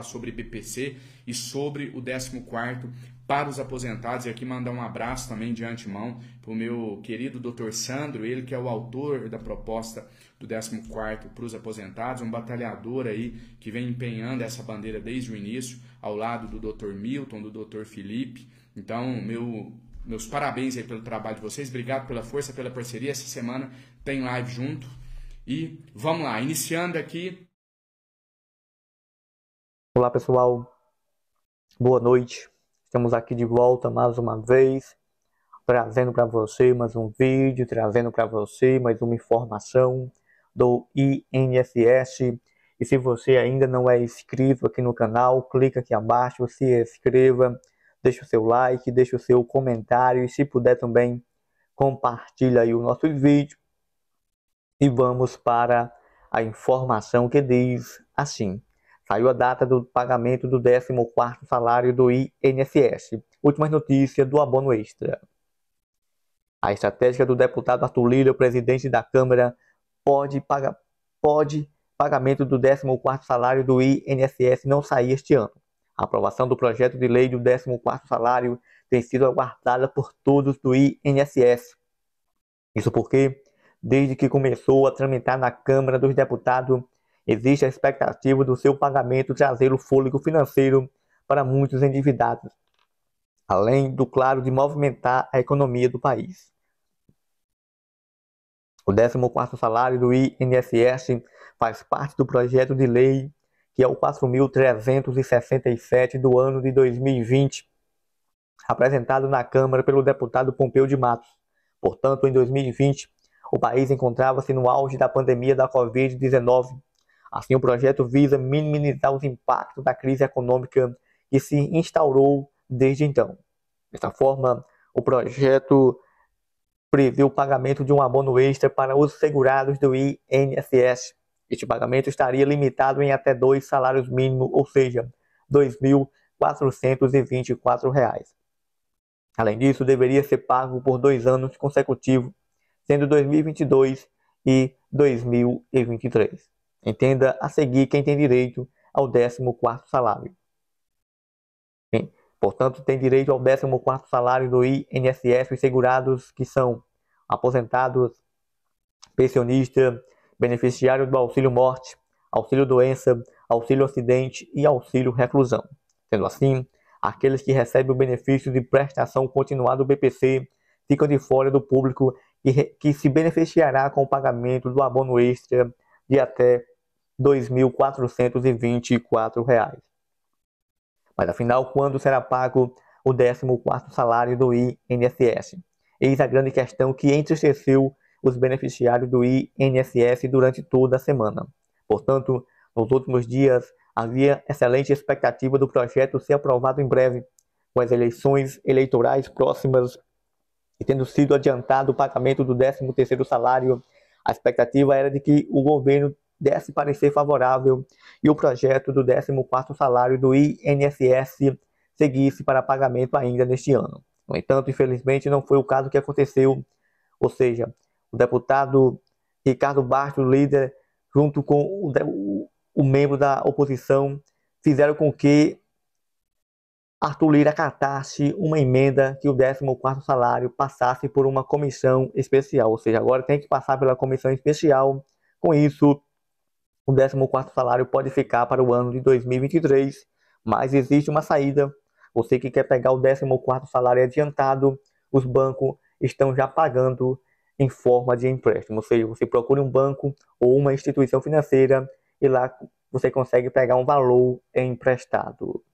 a sobre BPC e sobre o 14º para os aposentados. E aqui mandar um abraço também de antemão para o meu querido doutor Sandro, ele que é o autor da proposta do 14º para os aposentados, um batalhador aí que vem empenhando essa bandeira desde o início, ao lado do doutor Milton, do doutor Felipe. Então, meu meus parabéns aí pelo trabalho de vocês, obrigado pela força, pela parceria. Essa semana tem live junto. E vamos lá, iniciando aqui Olá pessoal, boa noite. Estamos aqui de volta mais uma vez, trazendo para você mais um vídeo, trazendo para você mais uma informação do INSS. E se você ainda não é inscrito aqui no canal, clica aqui abaixo, se inscreva, deixa o seu like, deixa o seu comentário e se puder também compartilha aí o nosso vídeo. E vamos para a informação que diz assim. Saiu a data do pagamento do 14º salário do INSS. Últimas notícias do abono extra. A estratégia do deputado Arthur Lira, presidente da Câmara, pode pode pagamento do 14º salário do INSS não sair este ano. A aprovação do projeto de lei do 14º salário tem sido aguardada por todos do INSS. Isso porque, desde que começou a tramitar na Câmara dos Deputados, existe a expectativa do seu pagamento trazer o fôlego financeiro para muitos endividados, além do claro de movimentar a economia do país. O 14º salário do INSS faz parte do projeto de lei que é o 4.367 do ano de 2020, apresentado na Câmara pelo deputado Pompeu de Matos. Portanto, em 2020, o país encontrava-se no auge da pandemia da Covid-19, Assim, o projeto visa minimizar os impactos da crise econômica que se instaurou desde então. Dessa forma, o projeto prevê o pagamento de um abono extra para os segurados do INSS. Este pagamento estaria limitado em até dois salários mínimos, ou seja, R$ 2.424. Além disso, deveria ser pago por dois anos consecutivos, sendo 2022 e 2023. Entenda a seguir quem tem direito ao 14º salário. Bem, portanto, tem direito ao 14º salário do INSS os segurados que são aposentados, pensionista, beneficiário do auxílio morte, auxílio doença, auxílio acidente e auxílio reclusão. Sendo assim, aqueles que recebem o benefício de prestação continuada do BPC ficam de fora do público e que se beneficiará com o pagamento do abono extra de até 2.424 reais. Mas afinal, quando será pago o 14º salário do INSS? Eis a grande questão que entristeceu os beneficiários do INSS durante toda a semana. Portanto, nos últimos dias, havia excelente expectativa do projeto ser aprovado em breve, com as eleições eleitorais próximas e tendo sido adiantado o pagamento do 13º salário, a expectativa era de que o governo desse parecer favorável e o projeto do 14º salário do INSS seguisse para pagamento ainda neste ano. No entanto, infelizmente, não foi o caso que aconteceu, ou seja, o deputado Ricardo Bastos, líder, junto com o, o, membro da oposição, fizeram com que Arthur Lira acatasse uma emenda que o 14º salário passasse por uma comissão especial, ou seja, agora tem que passar pela comissão especial. Com isso, o 14 salário pode ficar para o ano de 2023, mas existe uma saída. Você que quer pegar o 14 salário adiantado, os bancos estão já pagando em forma de empréstimo. Ou seja, você procura um banco ou uma instituição financeira e lá você consegue pegar um valor emprestado.